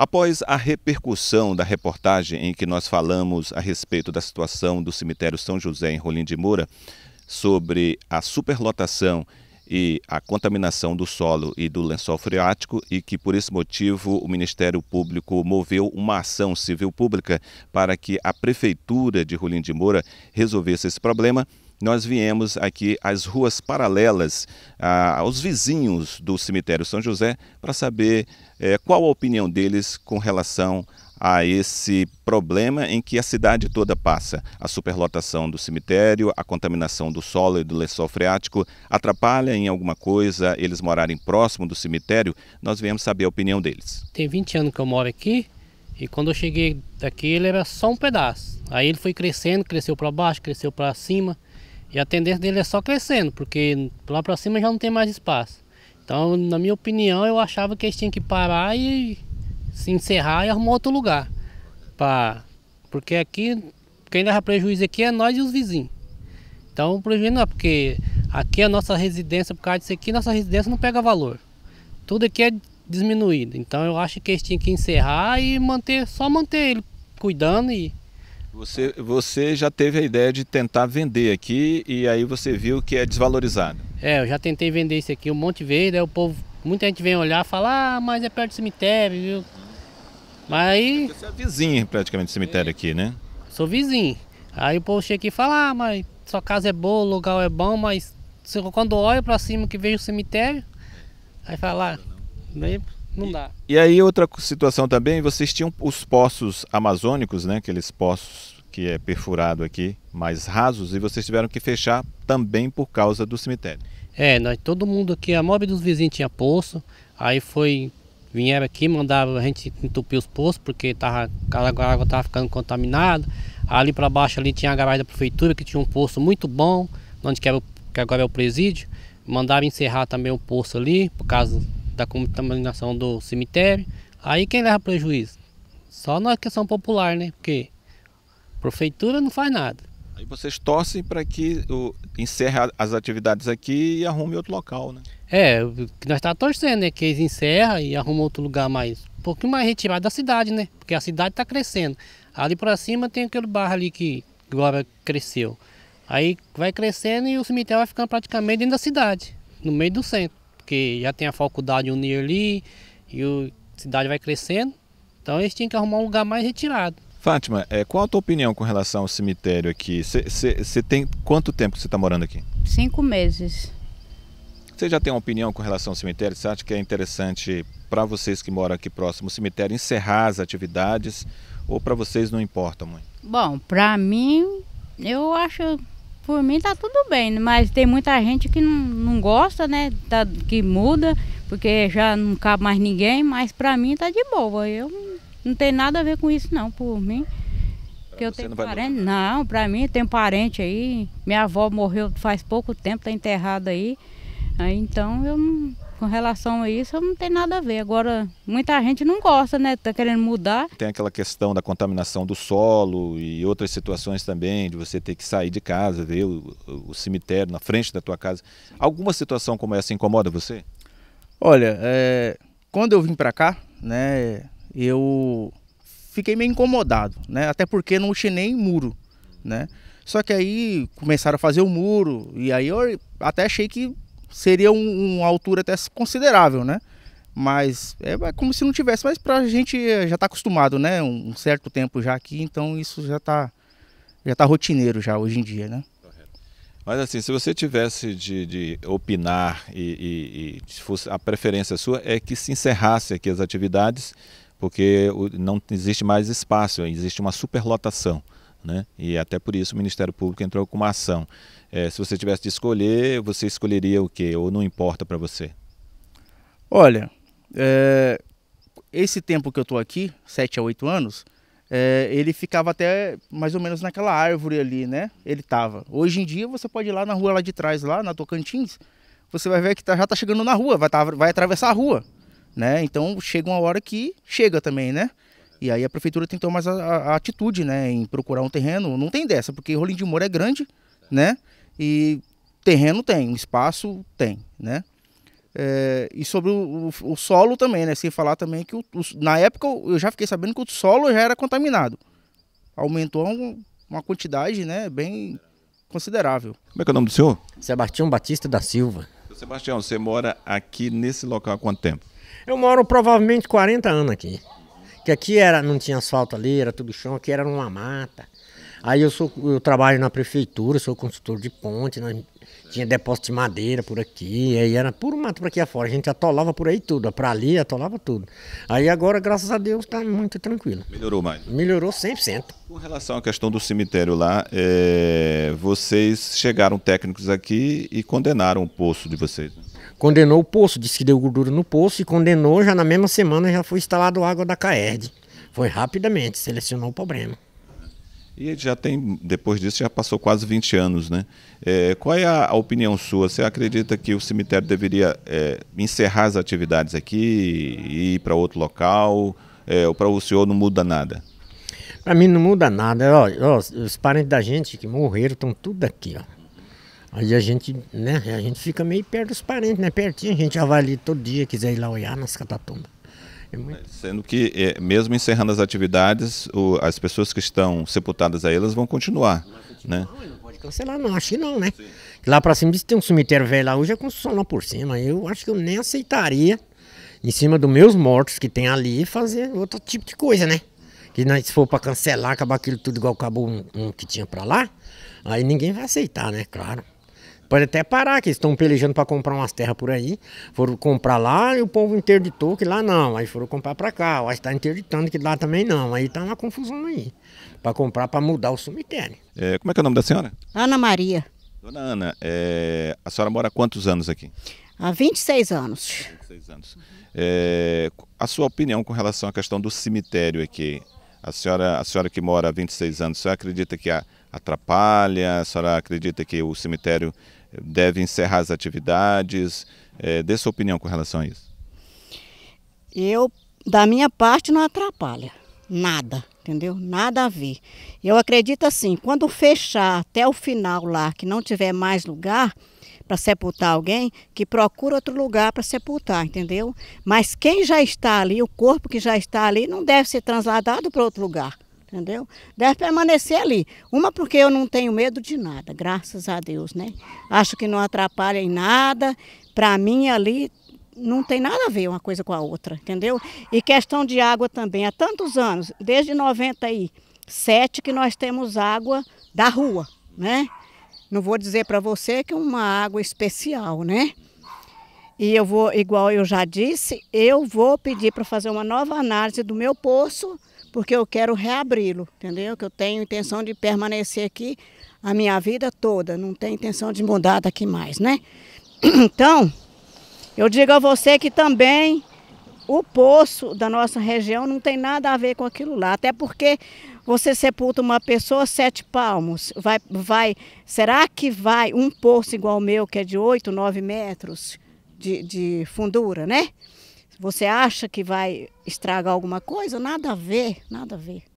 Após a repercussão da reportagem em que nós falamos a respeito da situação do cemitério São José em Rolim de Moura, sobre a superlotação e a contaminação do solo e do lençol freático e que por esse motivo o Ministério Público moveu uma ação civil pública para que a prefeitura de Rolim de Moura resolvesse esse problema nós viemos aqui às ruas paralelas aos vizinhos do cemitério São José para saber eh, qual a opinião deles com relação a esse problema em que a cidade toda passa. A superlotação do cemitério, a contaminação do solo e do lençol freático atrapalha em alguma coisa eles morarem próximo do cemitério? Nós viemos saber a opinião deles. Tem 20 anos que eu moro aqui e quando eu cheguei daqui ele era só um pedaço. Aí ele foi crescendo, cresceu para baixo, cresceu para cima e a tendência dele é só crescendo, porque lá para cima já não tem mais espaço. Então, na minha opinião, eu achava que eles tinham que parar e se encerrar e arrumar outro lugar. Pra... Porque aqui, quem leva prejuízo aqui é nós e os vizinhos. Então, o prejuízo não é porque aqui é a nossa residência, por causa disso aqui, nossa residência não pega valor. Tudo aqui é diminuído. Então, eu acho que eles tinham que encerrar e manter, só manter ele cuidando e você, você já teve a ideia de tentar vender aqui e aí você viu que é desvalorizado. É, eu já tentei vender isso aqui um monte de vezes, daí o povo, muita gente vem olhar e fala, ah, mas é perto do cemitério, viu? Mas aí. Você é vizinho praticamente do cemitério aqui, né? Sou vizinho. Aí o povo chega aqui e fala, ah, mas sua casa é boa, o lugar é bom, mas quando olha pra cima que vejo o cemitério, aí fala, ah, não. Não dá. E, e aí outra situação também, vocês tinham os poços amazônicos, né? Aqueles poços que é perfurado aqui, mais rasos, e vocês tiveram que fechar também por causa do cemitério. É, nós, todo mundo aqui, a mob dos vizinhos tinha poço, aí foi, vieram aqui, mandava a gente entupir os poços, porque tava, a água estava ficando contaminada, ali para baixo ali tinha a garagem da prefeitura, que tinha um poço muito bom, onde que, era, que agora é o presídio, mandaram encerrar também o poço ali, por causa da contaminação do cemitério. Aí quem leva prejuízo? Só na questão popular, né? Porque a prefeitura não faz nada. Aí vocês torcem para que o, encerre as atividades aqui e arrume outro local, né? É, o que nós estamos tá torcendo, né? Que eles encerram e arrumam outro lugar mais, um pouquinho mais retirado da cidade, né? Porque a cidade está crescendo. Ali para cima tem aquele barro ali que agora cresceu. Aí vai crescendo e o cemitério vai ficando praticamente dentro da cidade, no meio do centro porque já tem a faculdade Unir ali e a cidade vai crescendo. Então eles tinham que arrumar um lugar mais retirado. Fátima, é, qual a tua opinião com relação ao cemitério aqui? Você tem quanto tempo que você está morando aqui? Cinco meses. Você já tem uma opinião com relação ao cemitério? Você acha que é interessante para vocês que moram aqui próximo ao cemitério encerrar as atividades ou para vocês não importa muito? Bom, para mim, eu acho por mim tá tudo bem, mas tem muita gente que não, não gosta, né? Tá, que muda, porque já não cabe mais ninguém, mas para mim tá de boa. Eu não tenho nada a ver com isso não, por mim. que eu tenho não parente. Não, para mim tem parente aí. Minha avó morreu faz pouco tempo, tá enterrada aí. Aí então eu não com relação a isso, não tem nada a ver. Agora, muita gente não gosta, né? Tá querendo mudar. Tem aquela questão da contaminação do solo e outras situações também, de você ter que sair de casa, ver o, o cemitério na frente da tua casa. Alguma situação como essa incomoda você? Olha, é, quando eu vim para cá, né, eu fiquei meio incomodado, né? Até porque não tinha nem muro, né? Só que aí começaram a fazer o muro e aí eu até achei que seria um, uma altura até considerável, né? Mas é, é como se não tivesse, mas para a gente eh, já está acostumado, né? Um certo tempo já aqui, então isso já está já tá rotineiro já hoje em dia, né? Mas assim, se você tivesse de, de opinar e, e, e fosse a preferência sua é que se encerrasse aqui as atividades, porque não existe mais espaço, existe uma superlotação. Né? E até por isso o Ministério Público entrou com uma ação. É, se você tivesse de escolher, você escolheria o quê? Ou não importa para você? Olha, é, esse tempo que eu estou aqui, 7 a 8 anos, é, ele ficava até mais ou menos naquela árvore ali, né? Ele estava. Hoje em dia você pode ir lá na rua lá de trás, lá na Tocantins, você vai ver que tá, já está chegando na rua, vai, tá, vai atravessar a rua, né? Então chega uma hora que chega também, né? E aí a prefeitura tem que tomar a, a, atitude, né, em procurar um terreno. Não tem dessa, porque Rolim de Moura é grande, né? E terreno tem, espaço tem, né? É, e sobre o, o, o, solo também, né? Sem falar também que o, na época eu já fiquei sabendo que o solo já era contaminado. Aumentou um, uma quantidade, né, bem considerável. Como é que é o nome do senhor? Sebastião Batista da Silva. Sebastião, você mora aqui nesse local há quanto tempo? Eu moro provavelmente 40 anos aqui. Porque aqui era, não tinha asfalto ali, era tudo chão, aqui era uma mata. Aí eu, sou, eu trabalho na prefeitura, sou consultor de ponte, né? tinha depósito de madeira por aqui, aí era puro mato para aqui afora, a gente atolava por aí tudo, para ali atolava tudo. Aí agora, graças a Deus, está muito tranquilo. Melhorou mais? Melhorou 100%. Com relação à questão do cemitério lá, é, vocês chegaram técnicos aqui e condenaram o poço de vocês, né? Condenou o poço, disse que deu gordura no poço e condenou, já na mesma semana já foi instalado água da CAERD. Foi rapidamente, selecionou o problema. E já tem, depois disso, já passou quase 20 anos, né? É, qual é a, opinião sua? Você acredita que o cemitério deveria é, encerrar as atividades aqui e ir para outro local? É, ou para o senhor não muda nada? Para mim não muda nada. Ó, ó, os parentes da gente que morreram estão tudo aqui, ó. Aí a gente, né, a gente fica meio perto dos parentes, né? Pertinho, a gente avalia todo dia, quiser ir lá olhar nas catatumbas. É muito... Sendo que, é, mesmo encerrando as atividades, o, as pessoas que estão sepultadas aí, elas vão continuar, né? Não, não pode cancelar não, acho que não, né? Sim. Lá pra cima, se tem um cemitério velho lá hoje, é construção lá por cima. Eu acho que eu nem aceitaria, em cima dos meus mortos que tem ali, fazer outro tipo de coisa, né? Que nós, se for pra cancelar, acabar aquilo tudo igual acabou um, um que tinha pra lá, aí ninguém vai aceitar, né? Claro. Pode até parar, que eles estão pelejando para comprar umas terras por aí. Foram comprar lá e o povo interditou que lá não. Aí foram comprar para cá. Aí está interditando que lá também não. Aí está uma confusão aí. Para comprar, para mudar o cemitério. É, como é que é o nome da senhora? Ana Maria. Dona Ana, é, a senhora mora há quantos anos aqui? Há 26 anos. 26 anos. É, a sua opinião com relação à questão do cemitério aqui? A senhora, a senhora que mora há 26 anos, a senhora acredita que atrapalha? A senhora acredita que o cemitério deve encerrar as atividades? É, dê sua opinião com relação a isso. Eu, da minha parte, não atrapalha nada, entendeu? Nada a ver. Eu acredito assim, quando fechar até o final lá, que não tiver mais lugar para sepultar alguém, que procura outro lugar para sepultar, entendeu? Mas quem já está ali, o corpo que já está ali, não deve ser trasladado para outro lugar entendeu? Deve permanecer ali. Uma porque eu não tenho medo de nada, graças a Deus, né? Acho que não atrapalha em nada. Para mim ali não tem nada a ver uma coisa com a outra, entendeu? E questão de água também, há tantos anos, desde 97 que nós temos água da rua, né? Não vou dizer para você que é uma água especial, né? E eu vou, igual eu já disse, eu vou pedir para fazer uma nova análise do meu poço, porque eu quero reabri-lo, entendeu? Que eu tenho intenção de permanecer aqui a minha vida toda, não tenho intenção de mudar daqui mais, né? Então, eu digo a você que também o poço da nossa região não tem nada a ver com aquilo lá, até porque você sepulta uma pessoa sete palmos, vai, vai, será que vai um poço igual o meu, que é de oito, nove metros? de, de fundura, né? Você acha que vai estragar alguma coisa? Nada a ver, nada a ver.